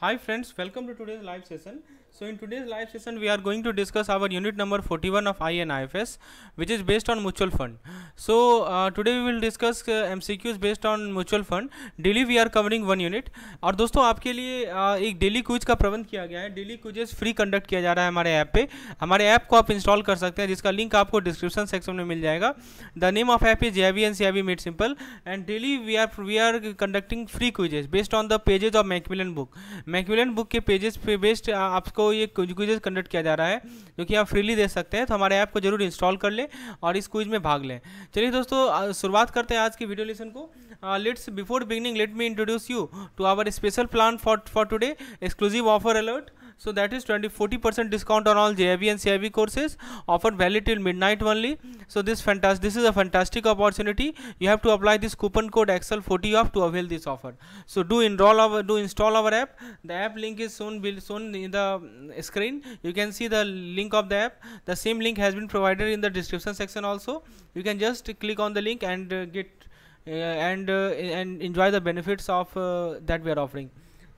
Hi friends, welcome to today's live session. So in today's live session, we are going to discuss our unit number 41 of INIFS, which is based on mutual fund. So uh, today we will discuss uh, MCQs based on mutual fund. Daily we are covering one unit. और दोस्तों आपके लिए uh, एक daily quiz का प्रबंध किया गया है डेली क्विजेस फ्री कंडक्ट किया जा रहा है हमारे ऐप पे हमारे ऐप को आप इंस्टॉल कर सकते हैं जिसका लिंक आपको डिस्क्रिप्शन सेक्शन में मिल जाएगा the name of app is V and C V made simple and daily we are we are conducting free quizzes based on the pages of Macmillan book Macmillan book के pages पे based uh, आपको ये ये quizzes conduct किया जा रहा है जो कि आप फ्रीली दे सकते हैं तो हमारे ऐप को जरूर इंस्टॉल कर लें और इस क्विज में भाग लें चलिए दोस्तों शुरुआत करते हैं आज की वीडियो लेसन को let's before beginning let me introduce you to our special plan for for today exclusive offer alert So that is 20 40% discount on all JIB and CIB courses offered valid till midnight only. So this fantastic this is a fantastic opportunity. You have to apply this coupon code Excel 40 off to avail this offer. So do enroll our do install our app. The app link is soon will soon in the mm, screen. You can see the link of the app. The same link has been provided in the description section also. You can just click on the link and uh, get uh, and uh, and enjoy the benefits of uh, that we are offering.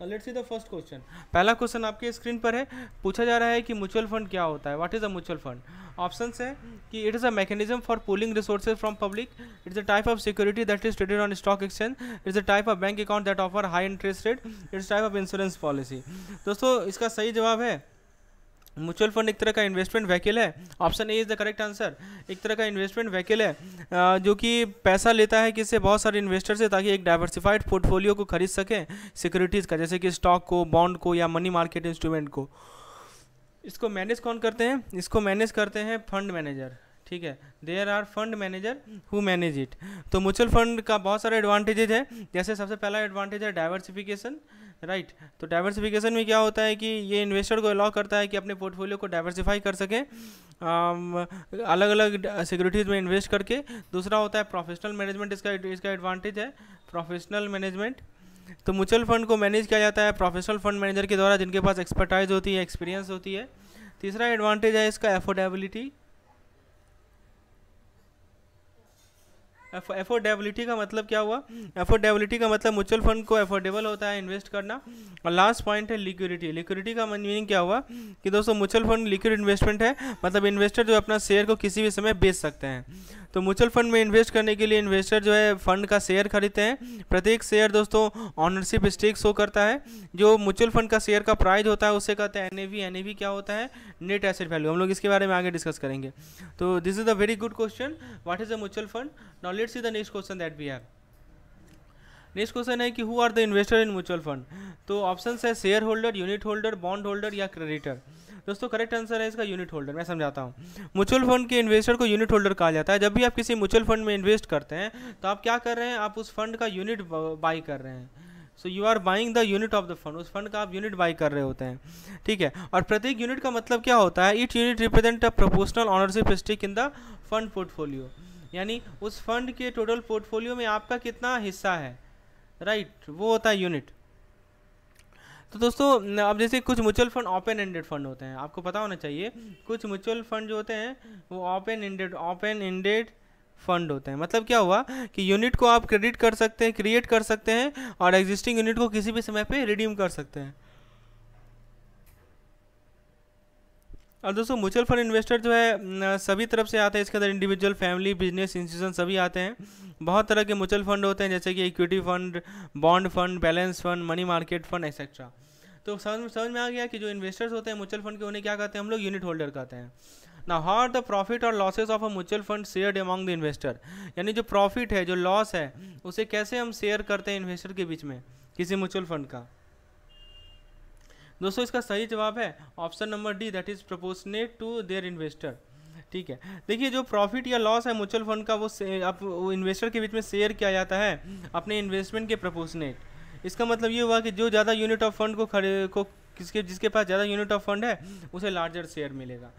Let's see the first question पहला question आपके screen पर है पूछा जा रहा है कि mutual fund क्या होता है what is a mutual fund option है कि it is a mechanism for pooling resources from public it's a type of security that is traded on stock exchange it's a type of bank account that offer high interest rate it's type of insurance policy दोस्तों इसका सही जवाब है mutual fund एक तरह का investment vehicle है option A is the correct answer एक तरह का इन्वेस्टमेंट व्हीकल है जो कि पैसा लेता है किसे बहुत सारे इन्वेस्टर से ताकि एक डाइवर्सिफाइड पोर्टफोलियो को खरीद सकें सिक्योरिटीज़ का जैसे कि स्टॉक को बॉन्ड को या मनी मार्केट इंस्ट्रूमेंट को इसको मैनेज कौन करते हैं इसको मैनेज करते हैं फंड मैनेजर ठीक है there are fund manager who manage it तो म्यूचुअल फंड का बहुत सारे एडवांटेजेज है जैसे सबसे पहला एडवांटेज है डाइवर्सिफिकेशन राइट तो डाइवर्सिफिकेशन में क्या होता है कि ये इन्वेस्टर को अलाउ करता है कि अपने पोर्टफोलियो को डाइवर्सिफाई कर सके अलग अलग सिक्योरिटीज़ में इन्वेस्ट करके दूसरा होता है प्रोफेशनल मैनेजमेंट इसका इसका एडवांटेज है प्रोफेशनल मैनेजमेंट तो म्यूचुअल फंड को मैनेज किया जाता है प्रोफेशनल फंड मैनेजर के द्वारा जिनके पास एक्सपर्टाइज होती है एक्सपीरियंस होती है तीसरा एडवांटेज है इसका एफोर्डेबिलिटी एफोर्डेबिलिटी का मतलब क्या हुआ एफोर्डेबिलिटी का मतलब म्यूचुअल फंड को एफोर्डेबल होता है इन्वेस्ट करना और लास्ट पॉइंट है लिक्विडिटी लिक्विडिटी का मीनिंग क्या हुआ कि दोस्तों म्यूचुअल फंड लिक्विड इन्वेस्टमेंट है मतलब इन्वेस्टर जो अपना शेयर को किसी भी समय बेच सकते हैं तो म्यूचुअल फंड में इन्वेस्ट करने के लिए इन्वेस्टर जो है फंड का शेयर खरीदते हैं प्रत्येक शेयर दोस्तों ऑनरशिप स्टेक शो करता है जो म्यूचुअल फंड का शेयर का प्राइस होता है उसे कहते हैं एन ए क्या होता है नेट एसेट वैल्यू हम लोग इसके बारे में आगे डिस्कस करेंगे तो this is a very good question what is a mutual fund knowledge let's see the next question that we have next question है कि who are the investor in mutual fund तो ऑप्शन है share holder unit holder bond holder या creditor दोस्तों correct answer है इसका unit holder मैं समझाता हूँ म्यूचुअल फंड के इन्वेस्टर को यूनिट होल्डर कहा जाता है जब भी आप किसी म्यूचुअल फंड में इन्वेस्ट करते हैं तो आप क्या कर रहे हैं आप उस फंड का यूनिट बाई कर रहे हैं so you are buying the unit of the fund उस फंड का आप यूनिट बाई कर रहे होते हैं ठीक है और प्रत्येक यूनिट का मतलब क्या होता है it unit represent a proportional ownership stake in the fund portfolio यानी उस फंड के टोटल पोर्टफोलियो में आपका कितना हिस्सा है राइट right, वो होता है यूनिट तो दोस्तों अब जैसे कुछ mutual fund open ended fund होते हैं आपको पता होना चाहिए कुछ म्यूचुअल फंड जो होते हैं वो open ended open ended fund होते हैं मतलब क्या हुआ कि यूनिट को आप क्रेडिट कर सकते हैं क्रिएट कर सकते हैं और एग्जिस्टिंग यूनिट को किसी भी समय पे रिडीम कर सकते हैं और दोस्तों म्यूचुअल फंड इन्वेस्टर जो है सभी तरफ से आते हैं इसके अंदर इंडिविजुअल फैमिली बिजनेस इंस्टीट्यूशन सभी आते हैं बहुत तरह के म्यूचुअल फंड होते हैं जैसे कि equity fund bond fund balance fund money market fund etcetera तो समझ में समझ में आ गया कि जो इन्वेस्टर्स होते हैं म्यूचुअल फंड के उन्हें क्या कहते हैं हम लोग यूनिट होल्डर कहते हैं ना हाउ आर द प्रॉफिट और losses of a mutual fund share among the investor यानी जो प्रॉफिट है जो लॉस है उसे कैसे हम शेयर करते हैं इन्वेस्टर के बीच में किसी म्यूचुअल फंड का दोस्तों इसका सही जवाब है option number D that is proportionate to their investor ठीक है देखिए जो प्रॉफिट या लॉस है म्यूचुअल फंड का वो अब इन्वेस्टर के बीच में शेयर किया जाता है अपने इन्वेस्टमेंट के प्रपोर्सनेट इसका मतलब ये हुआ कि जो ज़्यादा यूनिट ऑफ फंड को खड़े को किसके जिसके पास ज़्यादा यूनिट ऑफ फंड है उसे लार्जर शेयर मिलेगा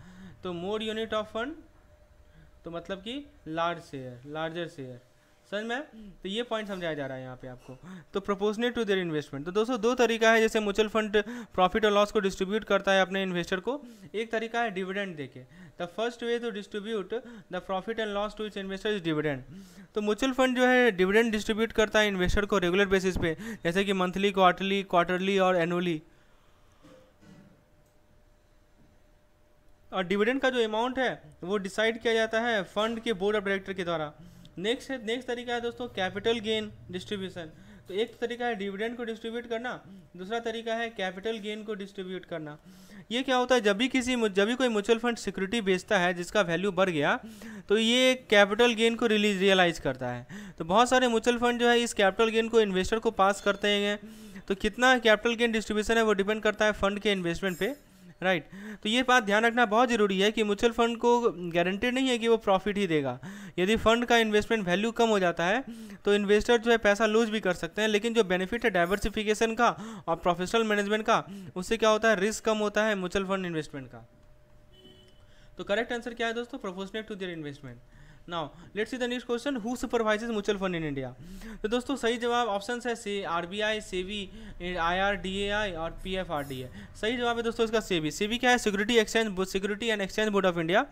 तो मोर यूनिट ऑफ फंड तो मतलब कि लार्ज शेयर लार्जर शेयर समझ में हम्म। तो ये पॉइंट समझाया जा रहा है यहाँ पे आपको तो प्रोपोर्शनेट टू देर इन्वेस्टमेंट तो दोस्तों दो तरीका है जैसे म्यूचुअल फंड प्रॉफिट और लॉस को डिस्ट्रीब्यूट करता है अपने इन्वेस्टर को हम्म। एक तरीका है डिविडेंड देके the first way to distribute the profit and loss to its investor is dividend तो म्यूचुअल फंड जो है डिविडेंड डिस्ट्रीब्यूट करता है इन्वेस्टर को रेगुलर बेसिस पे जैसे कि मंथली क्वार्टरली क्वार्टरली और एनुअली और डिविडेंड का जो अमाउंट है वो डिसाइड किया जाता है फंड के बोर्ड ऑफ डायरेक्टर के द्वारा नेक्स्ट है नेक्स्ट तरीका है दोस्तों कैपिटल गेन डिस्ट्रीब्यूशन तो एक तरीका है डिविडेंड को डिस्ट्रीब्यूट करना दूसरा तरीका है कैपिटल गेन को डिस्ट्रीब्यूट करना ये क्या होता है जब भी किसी जब भी कोई म्यूचुअल फंड सिक्योरिटी बेचता है जिसका वैल्यू बढ़ गया तो ये कैपिटल गेन को रिलीज रियलाइज करता है तो बहुत सारे म्यूचुअल फंड जो है इस कैपिटल गेन को इन्वेस्टर को पास करते हैं तो कितना कैपिटल गेन डिस्ट्रीब्यूशन है वो डिपेंड करता है फंड के इन्वेस्टमेंट पर राइट तो ये बात ध्यान रखना बहुत ज़रूरी है कि म्यूचुअल फंड को गारंटेड नहीं है कि वो प्रॉफिट ही देगा यदि फंड का इन्वेस्टमेंट वैल्यू कम हो जाता है तो इन्वेस्टर जो है पैसा लूज भी कर सकते हैं लेकिन जो बेनिफिट है डाइवर्सिफिकेशन का और प्रोफेशनल मैनेजमेंट का उससे क्या होता है रिस्क कम होता है म्यूचुअल फंड इन्वेस्टमेंट का तो करेक्ट आंसर क्या है दोस्तों proportionate to their investment now let's see the next question who supervises mutual fund in India तो दोस्तों सही जवाब ऑप्शन है सी आर बी आई सेवी I R D A I और P F R D A सही जवाब है दोस्तों इसका सेवी सेवी क्या है security exchange security and exchange board of India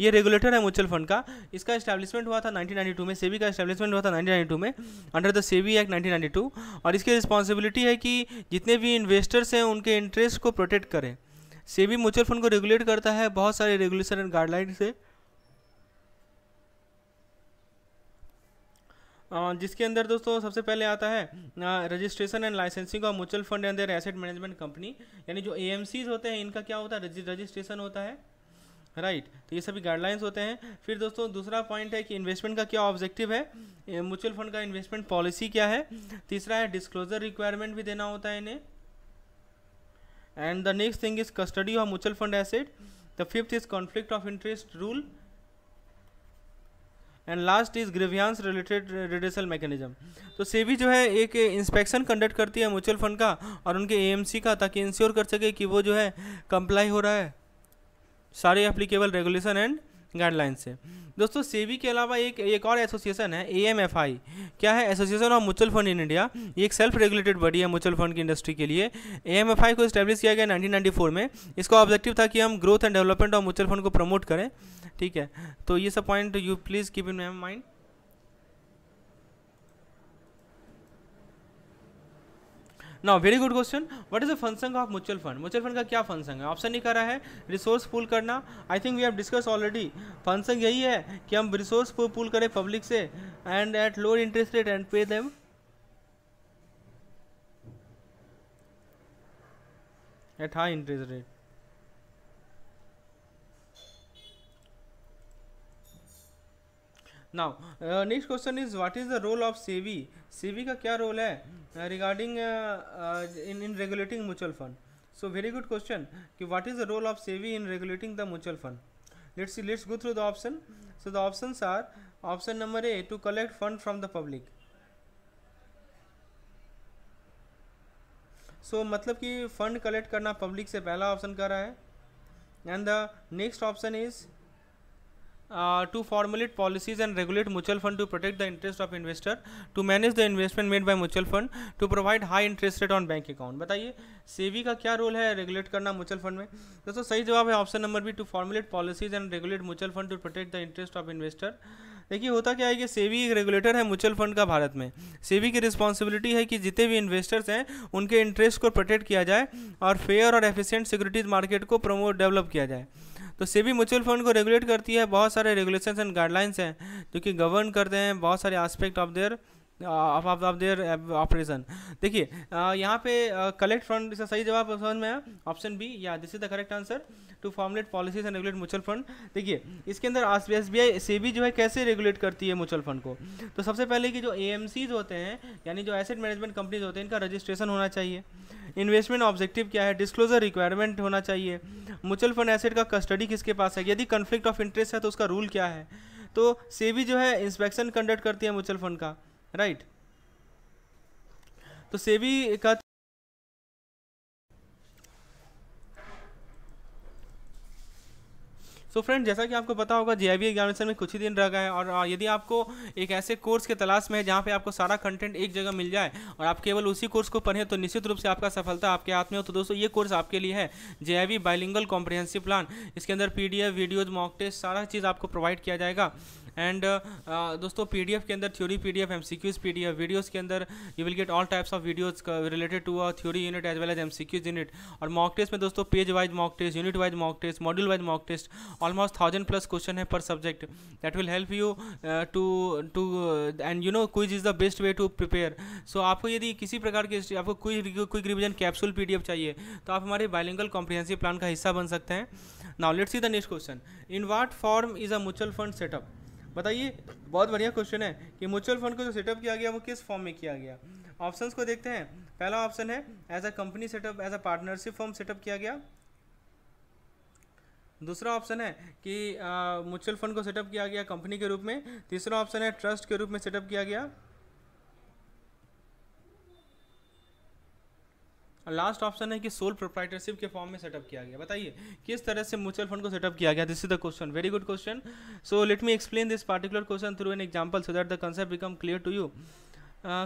ये रेगुलेटर है म्यूचुअल फंड का इसका स्टैब्लिशमेंट हुआ था नाइनटीन टू में सेवी का स्टैब्लिशमेंट हुआ था नाइनटीन नाइन टू में under the SEBI act nineteen two और इसकी रिस्पॉन्सिबिलिटी है कि जितने भी इन्वेस्टर्स हैं उनके इंटरेस्ट को प्रोटेक्ट करें सेबी म्यूचुअल फंड को रेगुलेट करता है बहुत सारे रेगुलेशन एंड गाइडलाइन से जिसके अंदर दोस्तों सबसे पहले आता है registration and licensing of mutual fund अंदर एसेट मैनेजमेंट कंपनी यानी जो ए होते हैं इनका क्या होता है रजिस्ट्रेशन होता है राइट right. तो ये सभी गाइडलाइंस होते हैं फिर दोस्तों दूसरा पॉइंट है कि इन्वेस्टमेंट का क्या ऑब्जेक्टिव है म्यूचुअल फंड का इन्वेस्टमेंट पॉलिसी क्या है तीसरा है डिस्क्लोजर रिक्वायरमेंट भी देना होता है इन्हें and the next thing is custody of mutual fund asset the fifth is conflict of interest rule and last is grievance related redressal mechanism तो सेबी जो है एक इंस्पेक्शन कंडक्ट करती है म्यूचुअल फंड का और उनके एएमसी का ताकि इंश्योर कर सके कि वो जो है कंप्लाई हो रहा है सारे एप्लीकेबल रेगुलेशन एंड गाइडलाइन से दोस्तों सेबी के अलावा एक एक और एसोसिएशन है एएमएफआई क्या है association of mutual fund in India ये एक सेल्फ रेगुलेटेड बॉडी है म्यूचुअल फंड की इंडस्ट्री के लिए एएमएफआई को स्टैब्लिश किया गया 1994 में इसका ऑब्जेक्टिव था कि हम growth and development of mutual fund को प्रमोट करें ठीक है तो ये सब point you please keep in mind ना very good question what is the function of mutual fund mutual fund का क्या फंक्शन है ऑप्शन नहीं कर रहा है रिसोर्स पुल करना I think we have discuss already function यही है कि हम रिसोर्स पुल करें पब्लिक से and at lower interest rate and pay them at high interest rate now next question is what is the role of SEBI SEBI का क्या role है regarding in in regulating mutual fund so very good question कि what is the role of SEBI in regulating the mutual fund let's let's go through the option so the option are option number A to collect fund from the public so मतलब कि fund collect करना public से पहला option कर रहा है and the next option is to formulate policies and regulate regulate fund to to the interest of investor to manage the the made made mutual fund to provide high interest interest on bank account बताइए SEBI का क्या role है regulate करना mutual fund में दोस्तों सही जवाब है option number B to formulate policies and regulate mutual fund to protect the interest of investor देखिए होता क्या है कि सेवी एक रेगुलेटर है म्यूचुअल फंड का भारत में सेवी की रिस्पॉन्सिबिलिटी है कि जितने भी इन्वेस्टर्स हैं उनके इंटरेस्ट को प्रोटेक्ट किया जाए और फेयर और एफिशिएंट सिक्योरिटीज मार्केट को प्रमोट डेवलप किया जाए तो सेबी म्यूचुअल फंड को रेगुलेट करती है बहुत सारे रेगुलेशन एंड गाइडलाइंस हैं जो कि गवर्न करते हैं बहुत सारे aspect of their of of their operation देखिए यहाँ पे कलेक्ट फंड इसका सही जवाब समझ में आया ऑप्शन बी या this is the correct answer to formulate policies and regulate mutual fund देखिए इसके अंदर एस बी आई सेबी जो है कैसे रेगुलेट करती है म्यूचुअल फंड को तो सबसे पहले कि जो ए होते हैं यानी जो एसेट मैनेजमेंट कंपनीज होते हैं इनका रजिस्ट्रेशन होना चाहिए इन्वेस्टमेंट ऑब्जेक्टिव क्या है डिस्क्लोजर रिक्वायरमेंट होना चाहिए म्यूचुअल फंड एसेट का कस्टडी किसके पास है यदि कन्फ्लिक्ट ऑफ इंटरेस्ट है तो उसका रूल क्या है तो सेबी जो है इंस्पेक्शन कंडक्ट करती है म्यूचुअल फंड का राइट तो सेवी का सो so फ्रेंड जैसा कि आपको पता होगा जे आई एग्जामिनेशन में कुछ ही दिन रह गए और यदि आपको एक ऐसे कोर्स के तलाश में है जहाँ पे आपको सारा कंटेंट एक जगह मिल जाए और आप केवल उसी कोर्स को पढ़ें तो निश्चित रूप से आपका सफलता आपके हाथ में हो तो दोस्तों ये कोर्स आपके लिए है J I bilingual comprehensive plan इसके अंदर P D F videos mock test सारा चीज़ आपको प्रोवाइड किया जाएगा एंड uh, uh, दोस्तों पी डी एफ के अंदर theory P D F M C Qs P D F videos के अंदर you will get all types of videos related to theory unit as well as M C Qs unit और mock test में दोस्तों page wise mock test unit wise mock test module wise mock test almost thousand plus question है पर subject that will help you to to and you know quiz is the best way to prepare so आपको यदि किसी प्रकार के आपको quick quick revision capsule P D F चाहिए तो आप हमारे बाइलिंगल कॉम्प्रिहेंसिव प्लान का हिस्सा बन सकते हैं now let's see the next question in what form is a mutual fund setup बताइए बहुत बढ़िया क्वेश्चन है कि म्यूचुअल फंड को जो सेटअप किया गया वो किस फॉर्म में किया गया ऑप्शंस को देखते हैं पहला ऑप्शन है as a company setup as a partnership form setup किया गया दूसरा ऑप्शन है कि म्यूचुअल uh, फंड को सेटअप किया गया कंपनी के रूप में तीसरा ऑप्शन है ट्रस्ट के रूप में सेटअप किया गया और लास्ट ऑप्शन है कि सोल प्रोप्राइटरशिप के फॉर्म में सेटअप किया गया बताइए किस तरह से म्यूचुअल फंड को सेटअप किया गया this is the question very good question so let me explain this particular question through an example so that the concept become clear to you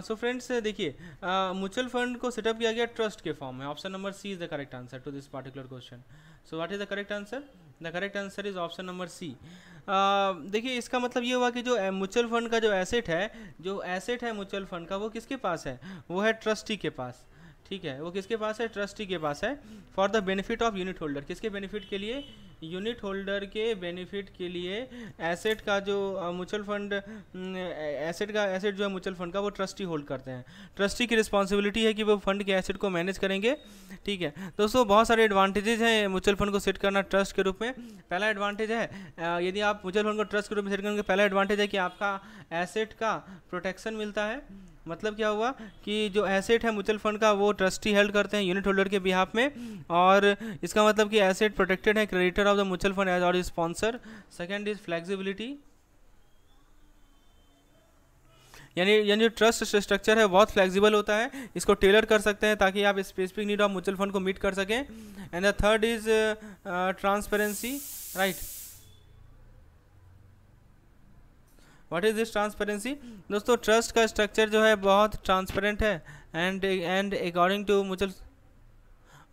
so friends देखिए म्यूचुअल uh, फंड को setup किया गया trust के form में option number C is the correct answer to this particular question so what is the correct answer the correct answer is option number C देखिए इसका मतलब ये हुआ कि जो म्यूचुअल uh, फंड का जो एसेट है जो एसेट है म्यूचुअल फंड का वो किसके पास है वो है ट्रस्टी के पास ठीक है वो किसके पास है ट्रस्टी के पास है for the benefit of unit holder किसके बेनिफिट के लिए यूनिट होल्डर के बेनिफिट के लिए एसेट का जो म्यूचुअल फंड एसेट का एसेट जो है म्यूचुअल फंड का वो ट्रस्टी होल्ड करते हैं ट्रस्टी की रिस्पॉन्सिबिलिटी है कि वो फंड के एसेट को मैनेज करेंगे ठीक है दोस्तों बहुत सारे एडवांटेजेज हैं म्यूचुअल फंड को सेट करना ट्रस्ट के रूप में पहला एडवांटेज है यदि आप म्यूचुअल फंड को ट्रस्ट के रूप में सेट करेंगे पहला एडवांटेज है कि आपका एसेट का प्रोटेक्शन मिलता है मतलब क्या हुआ कि जो एसेट है म्यूचुअल फंड का वो ट्रस्टी हेल्ड करते हैं यूनिट होल्डर के बिहाफ में और इसका मतलब कि एसेट प्रोटेक्टेड है creditor of the mutual fund as और स्पॉन्सर सेकेंड इज फ्लेक्सिबिलिटी यानी यानी जो ट्रस्ट स्ट्रक्चर है बहुत फ्लेक्सिबल होता है इसको टेलर कर सकते हैं ताकि आप specific need of mutual fund को मीट कर सकें and the third is transparency right what is this transparency दोस्तों ट्रस्ट का स्ट्रक्चर जो है बहुत ट्रांसपेरेंट है and and according to mutual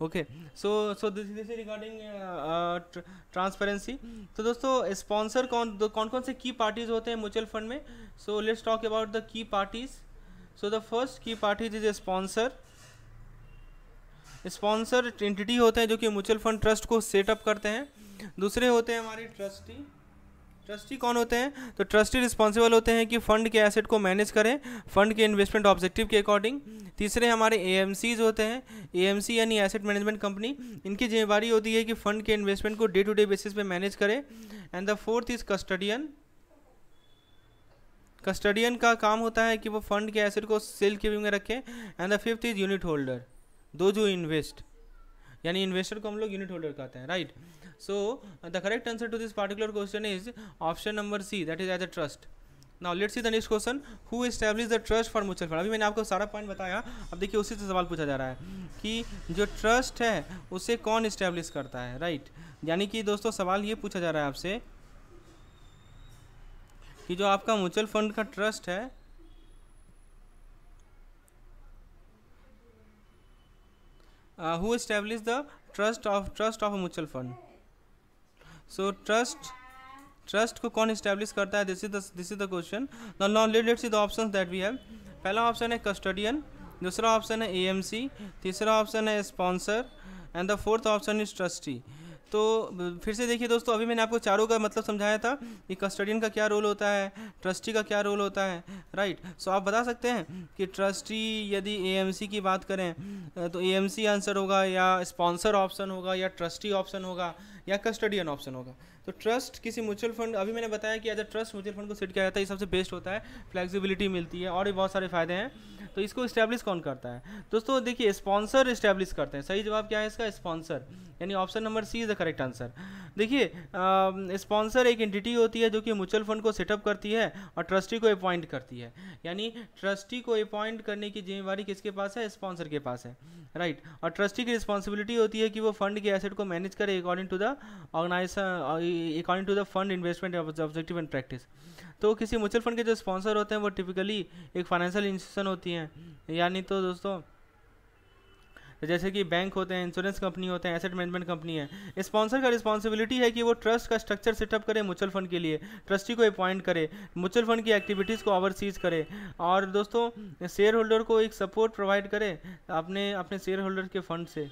okay so so this this regarding transparency तो दोस्तों स्पॉन्सर कौन कौन कौन से की पार्टीज होते हैं म्यूचुअल फंड में so let's talk about the key parties so the first key parties is sponsor sponsor entity होते हैं जो कि म्यूचुअल फंड ट्रस्ट को सेटअप करते हैं दूसरे होते हैं हमारे ट्रस्टी ट्रस्टी कौन होते हैं तो ट्रस्टी रिस्पॉन्सिबल होते हैं कि फंड के एसेट को मैनेज करें फंड के इन्वेस्टमेंट ऑब्जेक्टिव के अकॉर्डिंग तीसरे हमारे ए होते हैं ए यानी एसेट मैनेजमेंट कंपनी इनकी जिम्मेवारी होती है कि फंड के इन्वेस्टमेंट को डे टू डे बेसिस पे मैनेज करें and the fourth is custodian custodian का काम होता है कि वो फंड के एसेट को सेल कीपिंग में रखें and the fifth is unit holder दो जो इन्वेस्ट यानी इन्वेस्टर को हम लोग यूनिट होल्डर कहते हैं right right? So uh, the correct answer to this particular question is option number C that is as a trust. Now let's see the next question who establish the trust for mutual fund अभी मैंने आपको सारा point बताया अब देखिए उसी से सवाल पूछा जा रहा है कि जो ट्रस्ट है उसे कौन इस्टेब्लिश करता है राइट right? यानी कि दोस्तों सवाल ये पूछा जा रहा है आपसे कि जो आपका म्यूचुअल फंड का ट्रस्ट है who establish the trust of trust of mutual fund so trust trust को कौन इस्टेब्लिश करता है this is this is the question now let's see the option that we have पहला ऑप्शन है custodian दूसरा option है AMC तीसरा option है sponsor and the fourth option is trustee तो फिर से देखिए दोस्तों अभी मैंने आपको चारों का मतलब समझाया था कि कस्टडियन का क्या रोल होता है ट्रस्टी का क्या रोल होता है राइट right. सो so, आप बता सकते हैं कि ट्रस्टी यदि एएमसी की बात करें तो एएमसी आंसर होगा या स्पॉन्सर ऑप्शन होगा या ट्रस्टी ऑप्शन होगा या कस्टडियन ऑप्शन होगा तो ट्रस्ट किसी म्यूचुअल फंड अभी मैंने बताया कि as a trust mutual fund को सेट किया जाता है ये सबसे बेस्ट होता है फ्लेक्सिबिलिटी मिलती है और भी बहुत सारे फायदे हैं तो इसको इस्टेब्लिश कौन करता है दोस्तों देखिए स्पॉन्सर इस्टेब्लिश करते हैं सही जवाब क्या है इसका स्पॉन्सर यानी option number C is the correct answer देखिए स्पॉन्सर एक एंटिटी होती है जो कि म्यूचुअल फंड को सेटअप करती है और ट्रस्टी को अपॉइंट करती है यानी ट्रस्टी को अपॉइंट करने की जिम्मेवारी किसके पास है स्पॉन्सर के पास है राइट right. और ट्रस्टी की रिस्पॉन्सिबिलिटी होती है कि वो फंड के एसेट को मैनेज करे according to the organization according to the fund investment objective and practice तो किसी म्यूचुअल फंड के जो स्पॉन्सर होते हैं वो टिपिकली एक फाइनेंशियल इंस्टीट्यूशन होती हैं यानी तो दोस्तों जैसे कि बैंक होते हैं इंश्योरेंस कंपनी होते हैं एसेट मैनेजमेंट कंपनी है स्पॉन्सर का रिस्पॉन्सिबिलिटी है कि वो ट्रस्ट का स्ट्रक्चर सेटअप करे म्यूचुअल फंड के लिए ट्रस्टी को अपॉइंट करे म्यूचुअल फंड की एक्टिविटीज़ को ओवरसीज करे और दोस्तों शेयर होल्डर को एक सपोर्ट प्रोवाइड करे अपने अपने शेयर होल्डर के फंड से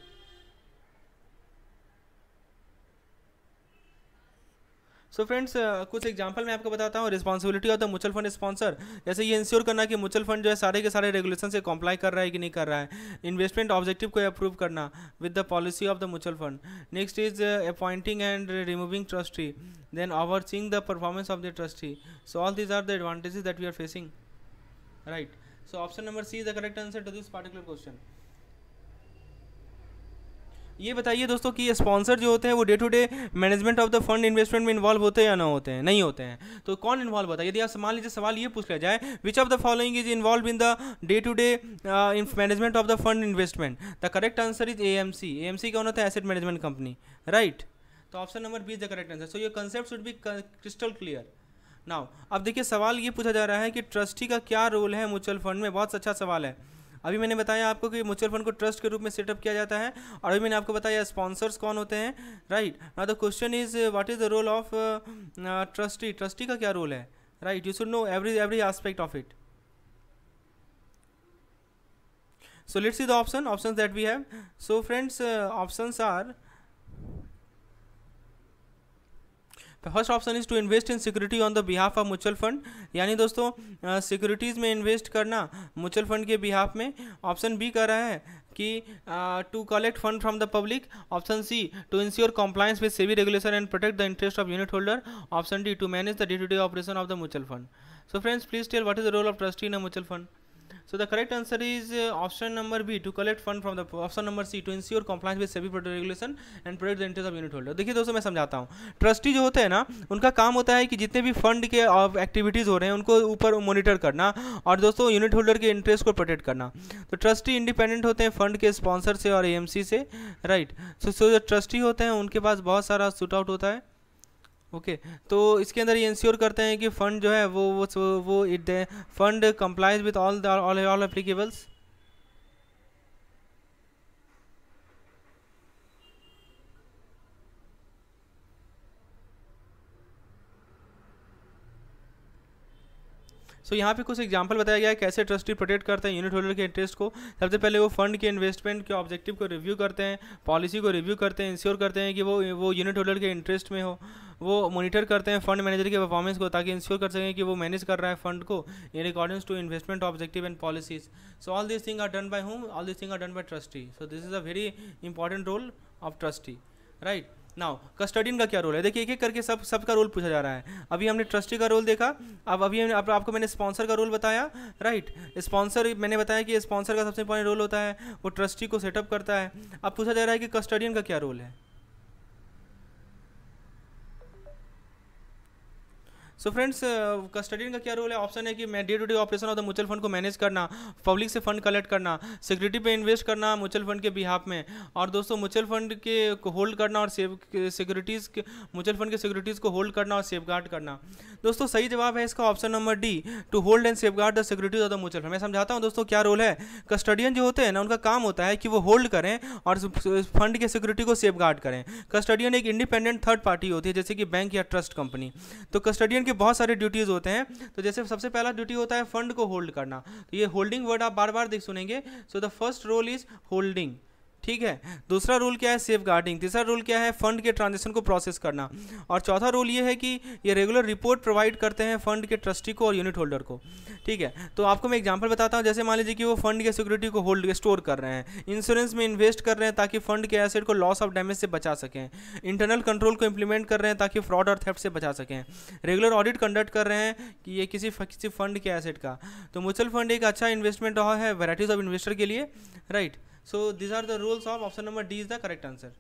सो फ्रेंड्स uh, कुछ एग्जांपल मैं आपको बताता हूँ responsibility of the mutual fund sponsor जैसे ये इंश्योर करना कि म्यूचुअल फंड जो है सारे के सारे रेगुलेशन से कॉम्प्लाई कर रहा है कि नहीं कर रहा है इन्वेस्टमेंट ऑब्जेक्टिव को अप्रूव करना with the policy of the mutual fund next is appointing and removing trustee then overseeing the performance of the trustee so all these are the advantages that we are facing right so option number C is the correct answer to this particular question ये बताइए दोस्तों कि sponsor जो होते हैं वो day to day management of the fund investment में involve होते हैं या ना होते हैं नहीं होते हैं तो कौन इन्वॉल्व होता है यदि आप मान लीजिए सवाल ये पूछ लिया जाए which of the following is involve in the day to day management of the fund investment the correct answer is A M C A M C कौन होता है एसेट मैनेजमेंट कंपनी राइट तो option number B is the correct answer so ये concept should be crystal clear now अब देखिए सवाल ये पूछा जा रहा है कि ट्रस्टी का क्या रोल है म्यूचुअल फंड में बहुत अच्छा सवाल है अभी मैंने बताया आपको कि म्यूचुअल फंड को ट्रस्ट के रूप में सेटअप किया जाता है और अभी मैंने आपको बताया स्पॉन्सर्स कौन होते हैं राइट ना the question is what is the role of trustee trustee का क्या रोल है right you should know every every aspect of it so let's see the option option that we have so friends uh, are first option is to invest in security on the behalf of mutual fund यानी दोस्तों securities में invest करना mutual fund के behalf में option B कर रहा है कि to collect fund from the public option C to ensure compliance with SEBI regulation and protect the interest of unit holder option D to manage the day to day operation of the mutual fund so friends please tell what is the role of trustee in a mutual fund so the correct answer is option number B to collect fund fund the option number C to to ensure compliance with product regulation and product interest of unit holder देखिए दोस्तों मैं समझाता हूँ trustee जो होते हैं ना उनका काम होता है कि जितने भी फंड के एक्टिविटीज़ uh, हो रहे हैं उनको ऊपर मॉनिटर करना और दोस्तों यूनिट होल्डर के इंटरेस्ट को प्रोटेक्ट करना तो ट्रस्टी इंडिपेंडेंट होते हैं फंड के स्पॉन्सर से और ए से राइट सो सो जो ट्रस्टी होते हैं उनके पास बहुत सारा सूट आउट होता है ओके तो इसके अंदर ये इंश्योर करते हैं कि फ़ंड जो है वो वो वो it fund complies with all all applicables so so, यहाँ पे कुछ एग्जाम्पल बताया गया है कैसे ट्रस्टी प्रोटेक्ट करते हैं यूनिट होल्डर के इंटरेस्ट को सबसे पहले वो फंड के इन्वेस्टमेंट के ऑब्जेक्टिव को रिव्यू करते हैं पॉलिसी को रिव्यू करते हैं इंश्योर करते हैं कि वो वो यूनिट होल्डर के इंटरेस्ट में हो वो मॉनिटर करते हैं फंड मैनेजर के परफॉर्मेंस को ताकि इंश्योर कर सकें कि वो मैनेज कर रहा है फंड को in according to investment objective and policies so all this thing are done by whom all this thing are done by trustee so this is a very important role of trustee right now custodian का क्या role है देखिए एक एक करके सब सबका role पूछा जा रहा है अभी हमने ट्रस्टी का रोल देखा अब अभी आप, आपको मैंने स्पॉन्सर का रोल बताया राइट स्पॉन्सर मैंने बताया कि स्पॉन्सर का सबसे इंपॉर्टेंट रोल होता है वो ट्रस्टी को सेटअप करता है अब पूछा जा रहा है कि कस्टडियन का क्या रोल है सो फ्रेंड्स कस्टडियन का क्या रोल है ऑप्शन है कि मैं day to day operation of the mutual fund को मैनेज करना पब्लिक से फंड कलेक्ट करना सिक्योरिटी पे इन्वेस्ट करना म्यूचुअल फंड के बिहाफ में और दोस्तों म्यूचुअल फंड के होल्ड करना और सेव सिक्योरिटीज़ म्यूचुअल फंड के सिक्योरिटीज़ को होल्ड करना और सेफ करना दोस्तों सही जवाब है इसका option number D to hold and safe the securities of the mutual fund मैं समझाता हूँ दोस्तों क्या रोल है कस्टडियन जो होते हैं ना उनका काम होता है कि वो होल्ड करें और फंड के सिक्योरिटी को सेफ करें कस्टडियन एक इंडिपेंडेंट थर्ड पार्टी होती है जैसे कि बैंक या ट्रस्ट कंपनी तो कस्टडियन के बहुत सारे ड्यूटीज़ होते हैं तो जैसे सबसे पहला ड्यूटी होता है फंड को होल्ड करना तो ये होल्डिंग वर्ड आप बार बार देख सुनेंगे so the first role is holding ठीक है दूसरा रूल क्या है सेफ गार्डिंग तीसरा रूल क्या है फंड के ट्रांजेक्शन को प्रोसेस करना और चौथा रूल ये है कि ये रेगुलर रिपोर्ट प्रोवाइड करते हैं फंड के ट्रस्टी को और यूनिट होल्डर को ठीक है तो आपको मैं एग्जाम्पल बताता हूँ जैसे मान लीजिए कि वो फंड के सिक्योरिटी को होल्ड स्टोर कर रहे हैं इंश्योरेंस में इन्वेस्ट कर रहे हैं ताकि फंड के एसेट को लॉस ऑफ डैमेज से बचा सकें इंटरनल कंट्रोल को इम्प्लीमेंट कर रहे हैं ताकि फ्रॉड और थेफ्ट से बचा सकें रेगुलर ऑडिट कंडक्ट कर रहे हैं कि ये किसी किसी फंड के एसेट का तो म्यूचुअल फंड एक अच्छा इन्वेस्टमेंट रहा है वैराइटीज़ ऑफ इन्वेस्टर के लिए right right? so these are the rules of option number d is the correct answer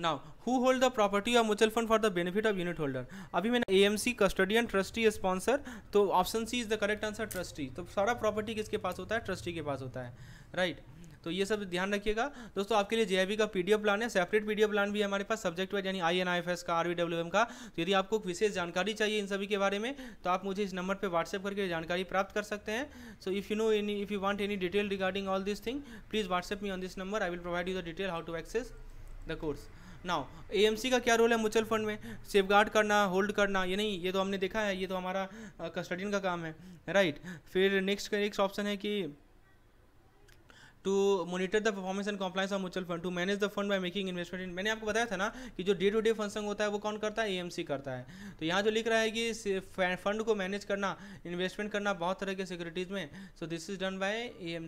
now who hold the property of mutual fund for the benefit of unit holder अभी मैंने A M C custodian trustee sponsor तो option C is the correct answer trustee तो सारा property किसके पास होता है trustee के पास होता है राइट तो ये सब ध्यान रखिएगा दोस्तों आपके लिए जे का पी प्लान है सेपरेट पी प्लान भी हमारे पास सब्जेक्ट वाइज यानी आई एन का आर का तो यदि आपको विशेष जानकारी चाहिए इन सभी के बारे में तो आप मुझे इस नंबर पर व्हाट्सएप करके जानकारी प्राप्त कर सकते हैं so if you know any if you want any detail regarding all this thing please WhatsApp me on this number I will provide you the detail how to access the course now AMC का क्या role है mutual fund में safe करना hold करना ये नहीं ये तो हमने देखा है ये तो हमारा कस्टडियन का काम है राइट right. फिर नेक्स्ट नेक्स्ट ऑप्शन है कि to monitor the performance and compliance of mutual fund to manage the fund by making investment in मैंने आपको बताया था ना कि जो डे टू डे फंक्शन होता है वो कौन करता है ए करता है तो यहाँ जो लिख रहा है कि फंड को मैनेज करना इन्वेस्टमेंट करना बहुत तरह के सिक्योरिटीज़ में so this is done by A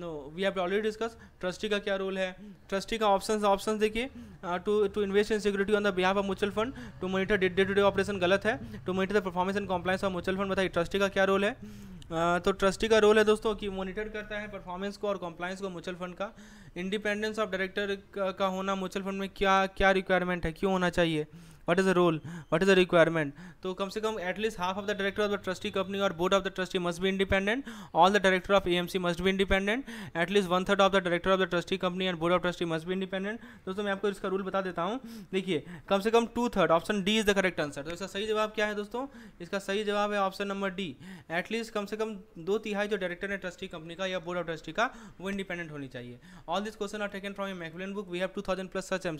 no we have already discuss trustee का क्या रोल है ट्रस्टी का ऑप्शन ऑप्शन देखिए to to invest in security on the behalf of mutual fund to monitor day to day operation गलत है to monitor the performance and compliance of mutual fund बताइए trustee का क्या role है uh, तो trustee का role है दोस्तों कि मॉनिटर करता है परफॉर्मेंस को और कॉम्प्लाइंस को म्यूचुअल फंड का इंडिपेंडेंस ऑफ डायरेक्टर का, का होना म्यूचुअल फंड में क्या क्या रिक्वायरमेंट है क्यों होना चाहिए what is the role what is the requirement तो कम से कम at least half of the director of the trustee company और board of the trustee must भी independent all the director of A M C must भी independent at least one third of the director of the trustee company and board of trustee must भी independent दोस्तों मैं आपको इसका rule बता देता हूँ देखिए कम से कम two third option D is the correct answer तो इसका सही जवाब क्या है दोस्तों इसका सही जवाब है ऑप्शन नंबर डी एटलीस्ट कम से कम दो तिहाई जो डायरेक्टर है ट्रस्टी कंपनी का या बोर्ड ऑफ ट्रस्टी का वो इंडिपेंडेंट होनी चाहिए all this question are taken from a Macmillan book we have two thousand plus such M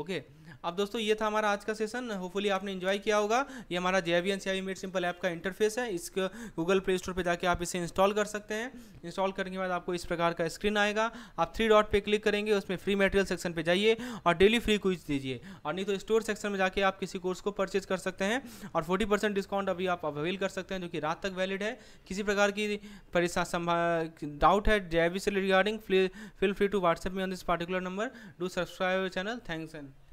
okay अब दोस्तों ये था हमारा हमारा आज का सेशन होपफुली आपने इंजॉय किया होगा ये हमारा J V N C I made simple app का इंटरफेस है इसको गूगल प्ले स्टोर पर जाकर आप इसे इंस्टॉल कर सकते हैं इंस्टॉल करने के बाद आपको इस प्रकार का स्क्रीन आएगा आप थ्री डॉट पर क्लिक करेंगे उसमें फ्री मटेरियल सेक्शन पर जाइए और डेली फ्री क्विज दीजिए और नहीं तो स्टोर सेक्शन में जाके आप किसी कोर्स को परचेज कर सकते हैं और फोर्टी परसेंट डिस्काउंट अभी आप अवेल कर सकते हैं जो कि रात तक वैलिड है किसी प्रकार की परेशान डाउट है जे से regarding feel free to WhatsApp में on this particular number do subscribe channel thanks and